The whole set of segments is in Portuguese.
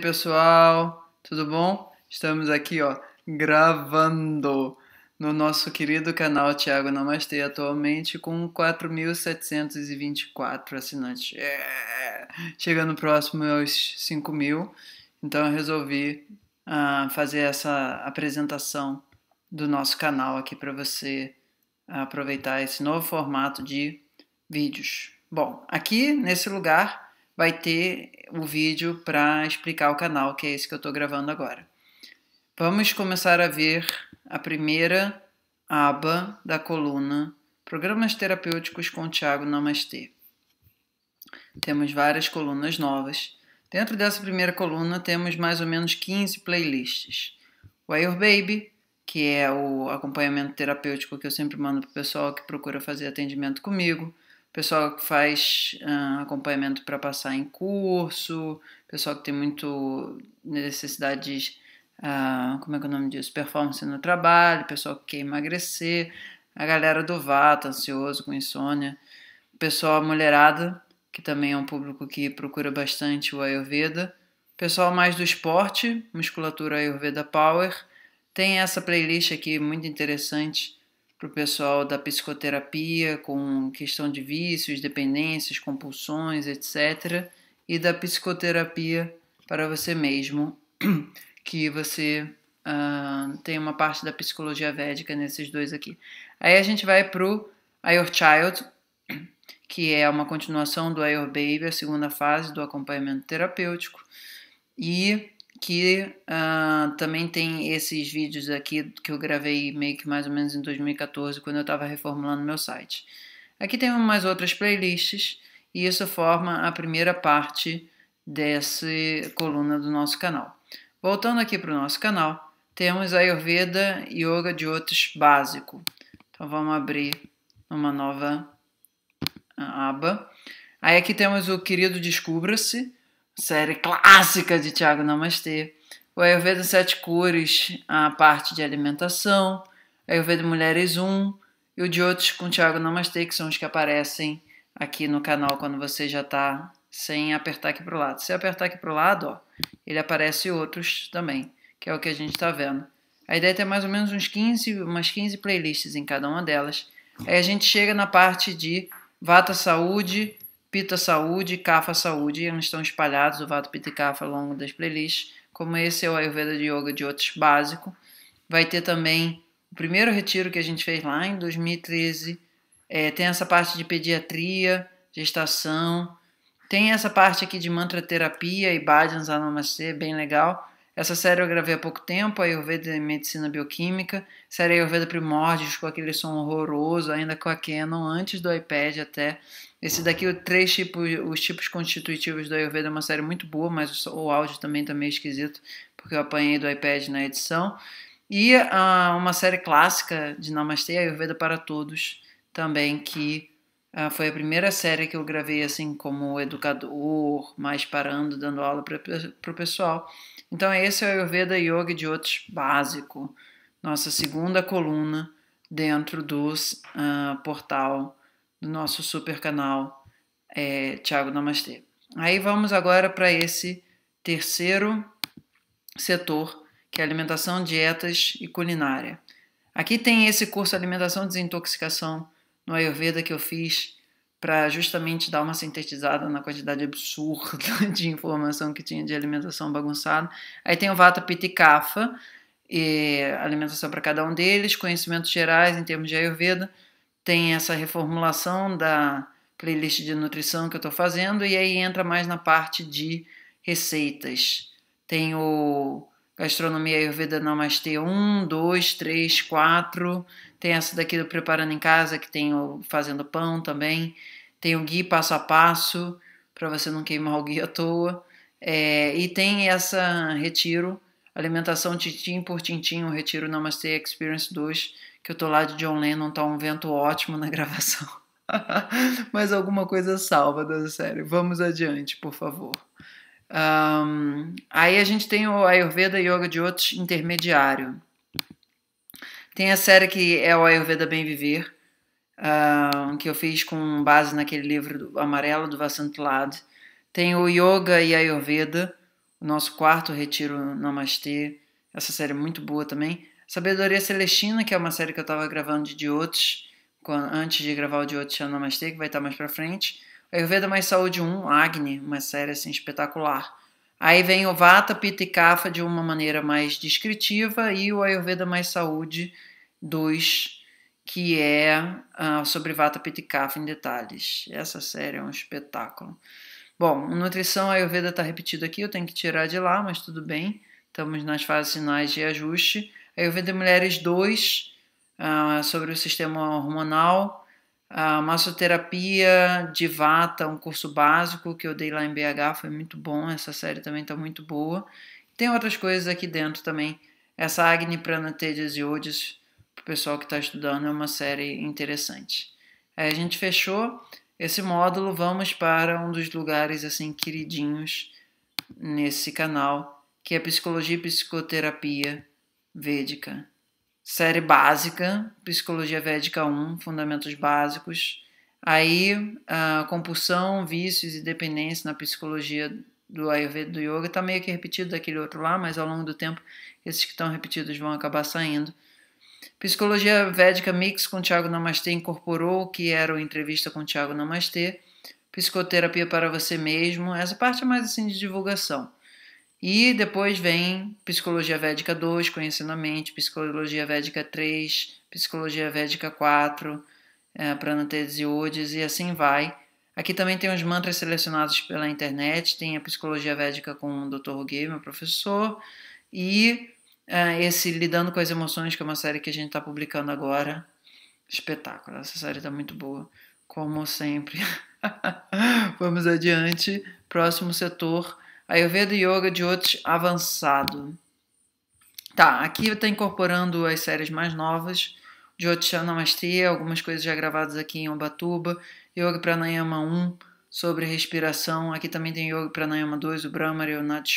pessoal, tudo bom? Estamos aqui, ó, gravando no nosso querido canal Thiago Namastê atualmente com 4.724 assinantes. Yeah! É, chegando próximo aos 5.000, então eu resolvi uh, fazer essa apresentação do nosso canal aqui para você aproveitar esse novo formato de vídeos. Bom, aqui nesse lugar vai ter o vídeo para explicar o canal, que é esse que eu estou gravando agora. Vamos começar a ver a primeira aba da coluna Programas Terapêuticos com Tiago Namastê. Temos várias colunas novas. Dentro dessa primeira coluna temos mais ou menos 15 playlists. O Air Baby, que é o acompanhamento terapêutico que eu sempre mando para o pessoal que procura fazer atendimento comigo pessoal que faz uh, acompanhamento para passar em curso, pessoal que tem muito necessidades, uh, como é que é o nome disso? Performance no trabalho, pessoal que quer emagrecer, a galera do VATA, ansioso com insônia, pessoal mulherada, que também é um público que procura bastante o Ayurveda, pessoal mais do esporte, musculatura Ayurveda Power, tem essa playlist aqui muito interessante para o pessoal da psicoterapia com questão de vícios, dependências, compulsões, etc. E da psicoterapia para você mesmo, que você uh, tem uma parte da psicologia védica nesses dois aqui. Aí a gente vai para o Your Child, que é uma continuação do Your Baby, a segunda fase do acompanhamento terapêutico. E que uh, também tem esses vídeos aqui que eu gravei meio que mais ou menos em 2014, quando eu estava reformulando meu site. Aqui tem umas outras playlists e isso forma a primeira parte dessa coluna do nosso canal. Voltando aqui para o nosso canal, temos Ayurveda Yoga de Outros Básico. Então vamos abrir uma nova ah, aba. Aí aqui temos o Querido Descubra-se, série clássica de Tiago Namastê, o Ayurveda Sete Cores, a parte de alimentação, Ayurveda Mulheres 1 e o de outros com Tiago Namastê, que são os que aparecem aqui no canal quando você já está sem apertar aqui para o lado. Se apertar aqui para o lado, ó, ele aparece outros também, que é o que a gente está vendo. A ideia é ter mais ou menos uns 15, umas 15 playlists em cada uma delas. Aí a gente chega na parte de Vata Saúde, Pita Saúde Cafa Saúde, Saúde estão espalhados, o Vato Pita e Kapha, ao longo das playlists, como esse é o Ayurveda de Yoga de outros básico. Vai ter também o primeiro retiro que a gente fez lá em 2013, é, tem essa parte de pediatria, gestação, tem essa parte aqui de mantra terapia e bhajans namaste, bem legal. Essa série eu gravei há pouco tempo, Ayurveda e Medicina Bioquímica, série Ayurveda Primórdios, com aquele som horroroso, ainda com a Canon, antes do iPad até. Esse daqui, o três tipos, os tipos constitutivos do Ayurveda é uma série muito boa, mas o áudio também está meio esquisito, porque eu apanhei do iPad na edição. E uh, uma série clássica de Namastê, Ayurveda para Todos, também, que ah, foi a primeira série que eu gravei assim como educador, mais parando, dando aula para o pessoal. Então esse é o Ayurveda Yoga de outros básico, nossa segunda coluna dentro do ah, portal do nosso super canal é, Tiago Namastê. Aí vamos agora para esse terceiro setor, que é alimentação, dietas e culinária. Aqui tem esse curso Alimentação Desintoxicação no Ayurveda que eu fiz para justamente dar uma sintetizada na quantidade absurda de informação que tinha de alimentação bagunçada. Aí tem o Vata Pitta Kapha, e alimentação para cada um deles, conhecimentos gerais em termos de Ayurveda, tem essa reformulação da playlist de nutrição que eu estou fazendo, e aí entra mais na parte de receitas. Tem o Gastronomia Ayurveda Namastê 1, 2, 3, 4. Tem essa daqui do Preparando em Casa, que tem o Fazendo Pão também. Tem o Guia Passo a Passo, para você não queimar o guia à toa. É, e tem essa Retiro, Alimentação Tintim por Tintim, o Retiro Namastê Experience 2, que eu tô lá de John Lennon, tá um vento ótimo na gravação. Mas alguma coisa salva, Deus sério. Vamos adiante, por favor. Um, aí a gente tem o Ayurveda Yoga de outros intermediário. Tem a série que é o Ayurveda Bem Viver, que eu fiz com base naquele livro amarelo do Vasantlad. Tem o Yoga e Ayurveda, o nosso quarto retiro Namastê. Essa série é muito boa também. Sabedoria Celestina, que é uma série que eu estava gravando de outros, antes de gravar o de outros Namastê, que vai estar mais para frente. Ayurveda mais Saúde 1, Agni, uma série assim espetacular. Aí vem o Vata, Pitta e Kapha de uma maneira mais descritiva e o Ayurveda mais Saúde 2, que é uh, sobre Vata, Pitta e Kapha em detalhes. Essa série é um espetáculo. Bom, nutrição Ayurveda está repetido aqui, eu tenho que tirar de lá, mas tudo bem. Estamos nas fases finais de ajuste. Ayurveda Mulheres 2, uh, ah, sobre o sistema hormonal a massoterapia de Vata, um curso básico que eu dei lá em BH, foi muito bom. Essa série também está muito boa. Tem outras coisas aqui dentro também. Essa Agni Prana e Odis, para o pessoal que está estudando, é uma série interessante. Aí a gente fechou esse módulo, vamos para um dos lugares assim queridinhos nesse canal, que é Psicologia e Psicoterapia Védica série básica, Psicologia Védica 1, Fundamentos Básicos. Aí, a compulsão, vícios e dependência na psicologia do Ayurveda do Yoga está meio que repetido daquele outro lá, mas ao longo do tempo esses que estão repetidos vão acabar saindo. Psicologia Védica Mix com Tiago Namastê incorporou o que era o entrevista com Tiago Namastê. Psicoterapia para você mesmo. Essa parte é mais assim de divulgação. E depois vem Psicologia Védica 2, conhecendo a mente, Psicologia Védica 3, Psicologia Védica 4, é, Pranates e e assim vai. Aqui também tem os mantras selecionados pela internet, tem a Psicologia Védica com o Dr. Roguei, meu professor, e é, esse Lidando com as Emoções, que é uma série que a gente está publicando agora. Espetáculo, essa série está muito boa, como sempre. Vamos adiante, próximo setor Ayurveda Yoga de outros avançado. Tá, aqui eu incorporando as séries mais novas. de Jyotisha Namastê, algumas coisas já gravadas aqui em Ubatuba. Yoga Pranayama 1, sobre respiração. Aqui também tem Yoga Pranayama 2, o Brahma e o Nat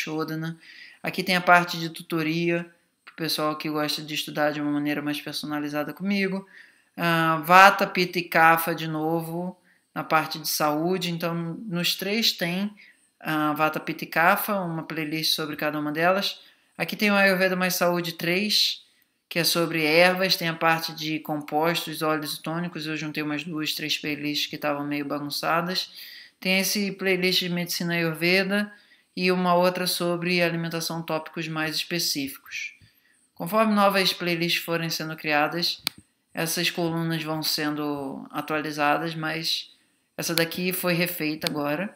Aqui tem a parte de tutoria, para o pessoal que gosta de estudar de uma maneira mais personalizada comigo. Uh, vata, Pitta e Kapha de novo, na parte de saúde. Então, nos três tem a Vata Pitta e uma playlist sobre cada uma delas. Aqui tem o Ayurveda Mais Saúde 3, que é sobre ervas, tem a parte de compostos, óleos e tônicos, eu juntei umas duas, três playlists que estavam meio bagunçadas. Tem esse playlist de medicina ayurveda e uma outra sobre alimentação tópicos mais específicos. Conforme novas playlists forem sendo criadas, essas colunas vão sendo atualizadas, mas essa daqui foi refeita agora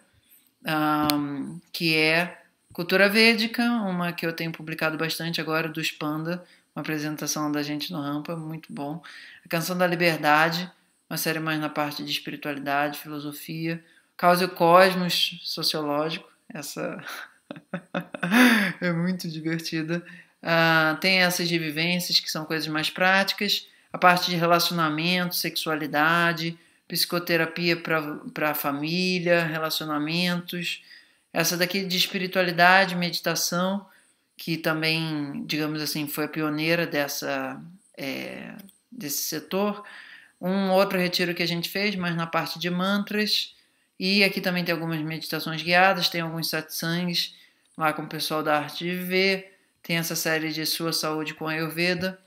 um, que é Cultura Védica, uma que eu tenho publicado bastante agora, dos Panda, uma apresentação da gente no Rampa, muito bom. A Canção da Liberdade, uma série mais na parte de espiritualidade, filosofia. Caos e Cosmos, sociológico, essa é muito divertida. Uh, tem essas de vivências que são coisas mais práticas, a parte de relacionamento, sexualidade, psicoterapia para a família, relacionamentos, essa daqui de espiritualidade, meditação, que também, digamos assim, foi a pioneira dessa, é, desse setor. Um outro retiro que a gente fez, mas na parte de mantras, e aqui também tem algumas meditações guiadas, tem alguns satsangs lá com o pessoal da Arte de Viver, tem essa série de Sua Saúde com Ayurveda.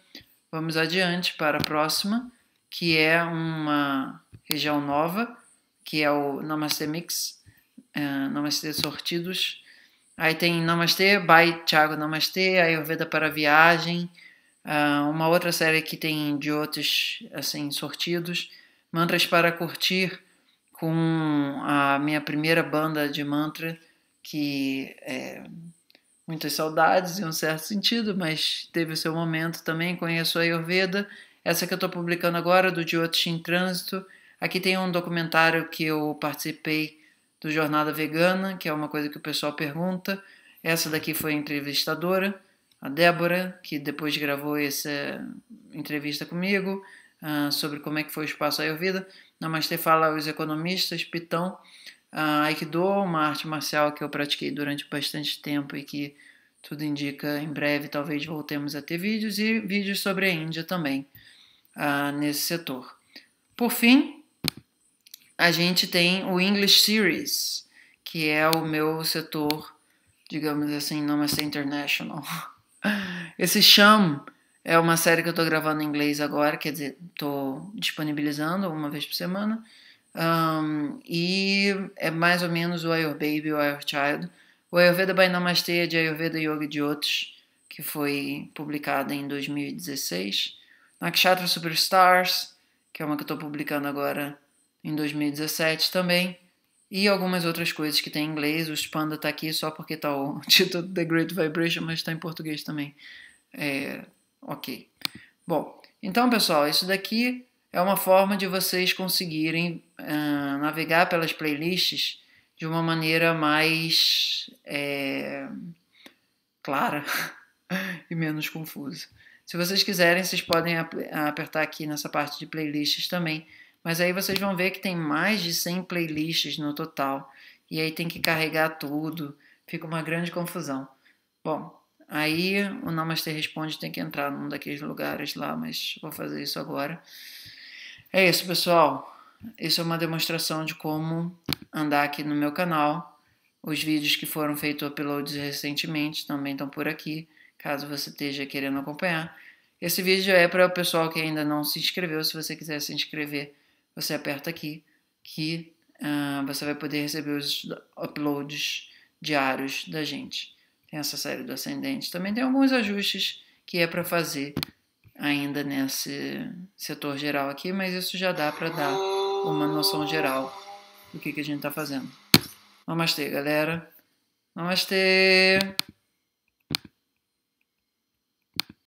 Vamos adiante para a próxima que é uma região nova, que é o Namaste Mix, uh, é, Namaste Sortidos. Aí tem Namaste by Thiago Namaste, Ayurveda para Viagem, uh, uma outra série que tem de outros assim, sortidos, Mantras para Curtir, com a minha primeira banda de mantra, que é muitas saudades em um certo sentido, mas teve o seu momento também. Conheço a Ayurveda essa que eu estou publicando agora, do Diotis em Trânsito. Aqui tem um documentário que eu participei do Jornada Vegana, que é uma coisa que o pessoal pergunta. Essa daqui foi a entrevistadora, a Débora, que depois gravou essa entrevista comigo uh, sobre como é que foi o espaço Ayurveda. Namastê fala os economistas, Pitão, uh, Aikido, uma arte marcial que eu pratiquei durante bastante tempo e que tudo indica, em breve talvez voltemos a ter vídeos e vídeos sobre a Índia também uh, nesse setor. Por fim, a gente tem o English Series, que é o meu setor, digamos assim, não Namaste é International. Esse Sham é uma série que eu estou gravando em inglês agora, quer dizer, estou disponibilizando uma vez por semana. Um, e é mais ou menos o Your Baby, o Your Child, o Ayurveda by Namaste é de Ayurveda Yoga de outros, que foi publicada em 2016. Nakshatra Superstars, que é uma que eu estou publicando agora em 2017 também. E algumas outras coisas que tem em inglês. O Spanda está aqui só porque está o título The Great Vibration, mas está em português também. É, ok. Bom, então pessoal, isso daqui é uma forma de vocês conseguirem uh, navegar pelas playlists de uma maneira mais é, clara e menos confusa. Se vocês quiserem, vocês podem apertar aqui nessa parte de playlists também. Mas aí vocês vão ver que tem mais de 100 playlists no total. E aí tem que carregar tudo. Fica uma grande confusão. Bom, aí o Namaste Responde tem que entrar num daqueles lugares lá, mas vou fazer isso agora. É isso, pessoal. Isso é uma demonstração de como andar aqui no meu canal. Os vídeos que foram feitos uploads recentemente também estão por aqui, caso você esteja querendo acompanhar. Esse vídeo é para o pessoal que ainda não se inscreveu. Se você quiser se inscrever, você aperta aqui, que uh, você vai poder receber os uploads diários da gente. Tem essa série do Ascendente. Também tem alguns ajustes que é para fazer ainda nesse setor geral aqui, mas isso já dá para dar uma noção geral do que, que a gente está fazendo. Namastê, galera. Namastê!